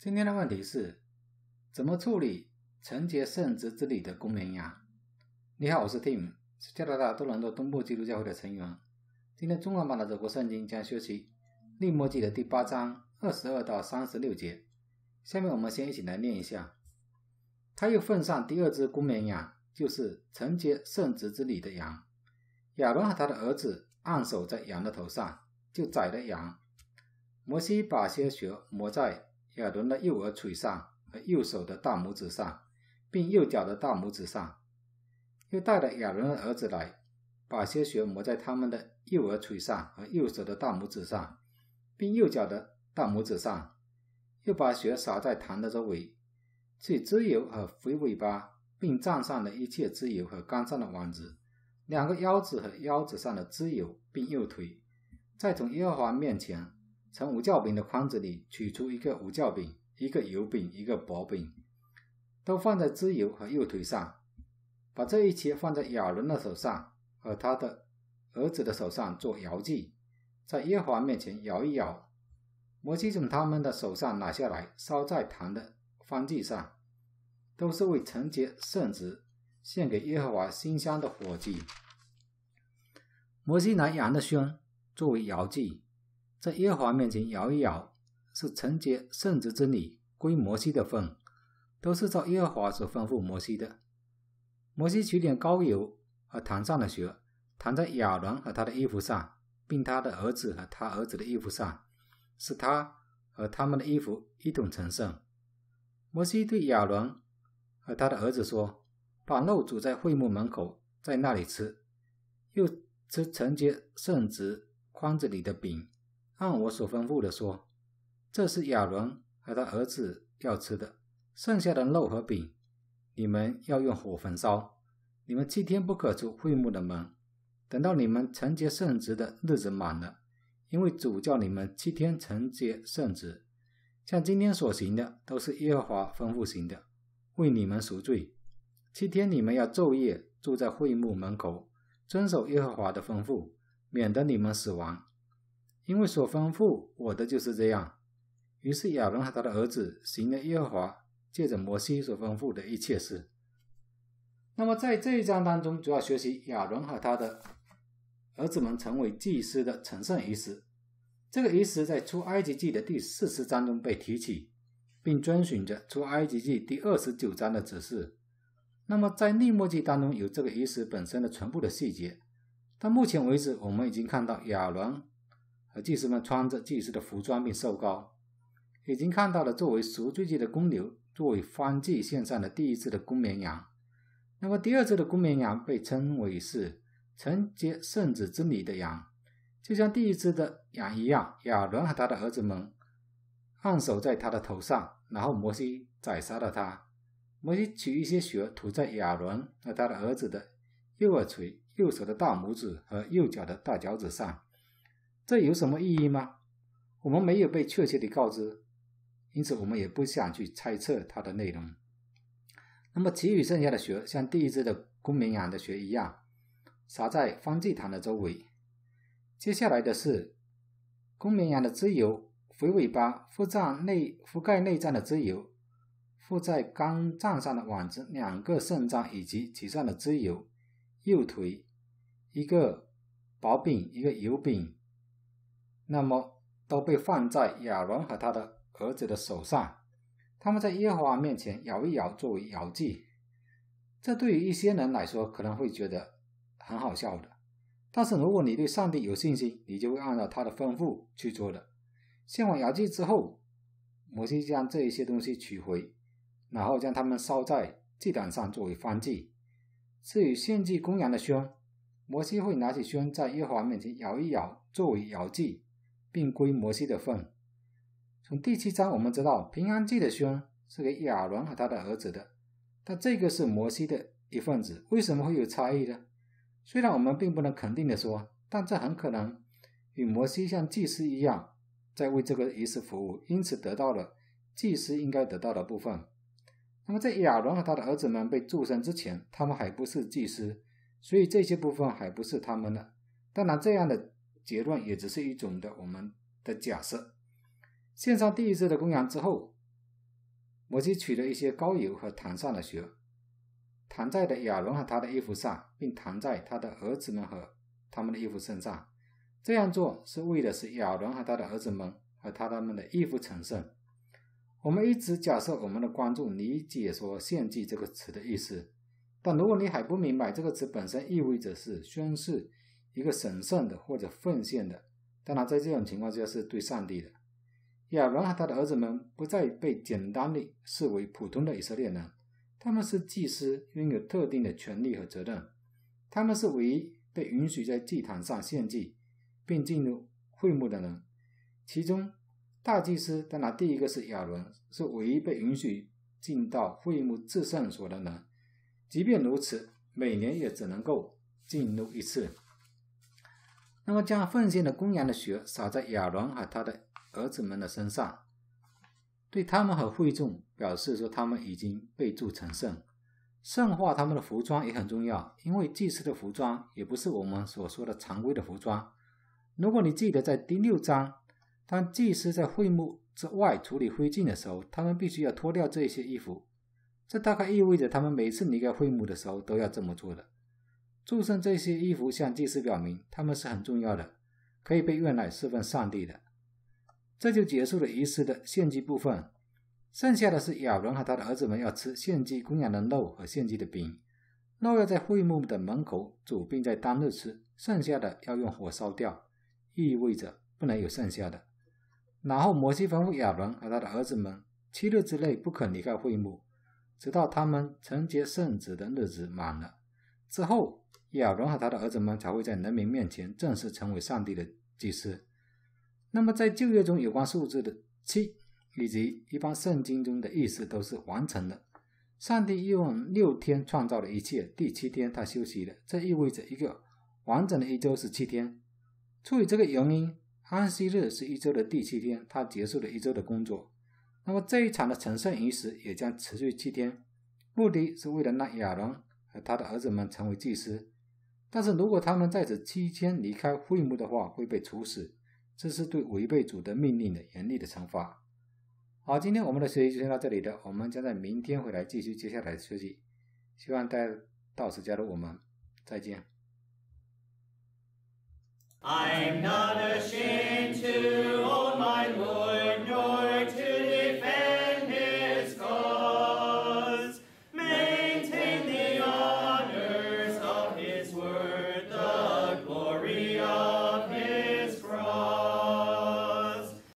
今天的问题是，怎么处理承接圣职之礼的功能呀？你好，我是 Tim，是加拿大多伦多东部基督教会的成员。今天中文版的《德国圣经》将学习。《利莫记》的第八章二十二到三十六节，下面我们先一起来念一下。他又奉上第二只公绵羊，就是承接圣职之礼的羊。亚伦和他的儿子按手在羊的头上，就宰了羊。摩西把些血抹在亚伦的右耳垂上和右手的大拇指上，并右脚的大拇指上。又带了亚伦的儿子来，把些血抹在他们的右耳垂上和右手的大拇指上。并右脚的大拇指上，又把血洒在糖的周围，去汁油和肥尾巴，并蘸上了一切汁油和肝上的网子，两个腰子和腰子上的汁油，并右腿，再从耶和华面前从五角饼的筐子里取出一个五角饼、一个油饼、一个薄饼，都放在脂油和右腿上，把这一切放在亚伦的手上和他的儿子的手上做摇祭。在耶和华面前摇一摇，摩西从他们的手上拿下来，烧在坛的方剂上，都是为成接圣职，献给耶和华馨香的火祭。摩西拿羊的胸作为摇祭，在耶和华面前摇一摇，是成接圣职之礼归摩西的份，都是照耶和华所吩咐摩西的。摩西取点膏油和坛上的血，弹在亚伦和他的衣服上。并他的儿子和他儿子的衣服上，是他和他们的衣服一同成圣。摩西对亚伦和他的儿子说：“把肉煮在会幕门口，在那里吃，又吃承接圣旨筐子里的饼，按我所吩咐的说，这是亚伦和他儿子要吃的。剩下的肉和饼，你们要用火焚烧，你们七天不可出会幕的门。”等到你们承接圣职的日子满了，因为主叫你们七天承接圣职，像今天所行的都是耶和华吩咐行的，为你们赎罪。七天你们要昼夜住在会幕门口，遵守耶和华的吩咐，免得你们死亡。因为所吩咐我的就是这样。于是亚伦和他的儿子行了耶和华借着摩西所吩咐的一切事。那么在这一章当中，主要学习亚伦和他的。儿子们成为祭司的成圣仪式，这个仪式在出埃及记的第四十章中被提起，并遵循着出埃及记第二十九章的指示。那么，在内末记当中有这个仪式本身的全部的细节。到目前为止，我们已经看到亚伦和祭司们穿着祭司的服装并受膏，已经看到了作为赎罪祭的公牛，作为燔祭献上的第一次的公绵羊。那么，第二次的公绵羊被称为是。承接圣子之礼的羊，就像第一只的羊一样，亚伦和他的儿子们按手在他的头上，然后摩西宰杀了他。摩西取一些血涂在亚伦和他的儿子的右耳垂、右手的大拇指和右脚的大脚趾上。这有什么意义吗？我们没有被确切的告知，因此我们也不想去猜测它的内容。那么其余剩下的血，像第一只的公绵羊的血一样。撒在方祭坛的周围。接下来的是公绵羊的脂油、肥尾巴、覆盖内覆盖内脏的脂油、附在肝脏上的网子、两个肾脏以及其上的脂油、右腿、一个薄饼、一个油饼。那么都被放在亚伦和他的儿子的手上。他们在耶和华面前摇一摇，作为摇祭。这对于一些人来说，可能会觉得。很好笑的，但是如果你对上帝有信心，你就会按照他的吩咐去做的。献完摇祭之后，摩西将这一些东西取回，然后将它们烧在祭坛上作为燔祭。至于献祭公羊的胸，摩西会拿起胸在耶和华面前摇一摇，作为摇祭，并归摩西的份。从第七章我们知道平安祭的胸是给亚伦和他的儿子的，但这个是摩西的一份子，为什么会有差异呢？虽然我们并不能肯定的说，但这很可能与摩西像祭司一样在为这个仪式服务，因此得到了祭司应该得到的部分。那么在亚伦和他的儿子们被祝生之前，他们还不是祭司，所以这些部分还不是他们的。当然，这样的结论也只是一种的我们的假设。献上第一次的公羊之后，摩西取了一些膏油和坛上的血。躺在的亚伦和他的衣服上，并躺在他的儿子们和他们的衣服身上。这样做是为的是亚伦和他的儿子们和他他们的衣服成圣。我们一直假设我们的观众理解说“献祭”这个词的意思，但如果你还不明白这个词本身意味着是宣誓、一个神圣的或者奉献的，当然在这种情况下是对上帝的。亚伦和他的儿子们不再被简单的视为普通的以色列人。他们是祭司，拥有特定的权利和责任。他们是唯一被允许在祭坛上献祭，并进入会幕的人。其中，大祭司当然第一个是亚伦，是唯一被允许进到会幕至圣所的人。即便如此，每年也只能够进入一次。那么，将奉献的公羊的血洒在亚伦和他的儿子们的身上。对他们和会众表示说，他们已经被注成圣。圣化他们的服装也很重要，因为祭司的服装也不是我们所说的常规的服装。如果你记得在第六章，当祭司在会幕之外处理灰烬的时候，他们必须要脱掉这些衣服。这大概意味着他们每次离开会幕的时候都要这么做的。祝圣这些衣服，向祭司表明他们是很重要的，可以被用来侍奉上帝的。这就结束了仪式的献祭部分，剩下的是亚伦和他的儿子们要吃献祭供养的肉和献祭的饼，肉要在会幕的门口煮，并在当日吃，剩下的要用火烧掉，意味着不能有剩下的。然后摩西吩咐亚伦和他的儿子们七日之内不可离开会幕，直到他们承接圣旨的日子满了之后，亚伦和他的儿子们才会在人民面前正式成为上帝的祭司。那么，在旧约中有关数字的七，以及一般圣经中的意思都是完成的。上帝用六天创造了一切，第七天他休息了。这意味着一个完整的一周是七天。出于这个原因，安息日是一周的第七天，他结束了一周的工作。那么这一场的神圣仪式也将持续七天，目的是为了让亚伦和他的儿子们成为祭司。但是如果他们在此期间离开会幕的话，会被处死。这是对违背主的命令的严厉的惩罚。好，今天我们的学习就先到这里了，我们将在明天回来继续接下来的学习。希望大家到时加入我们，再见。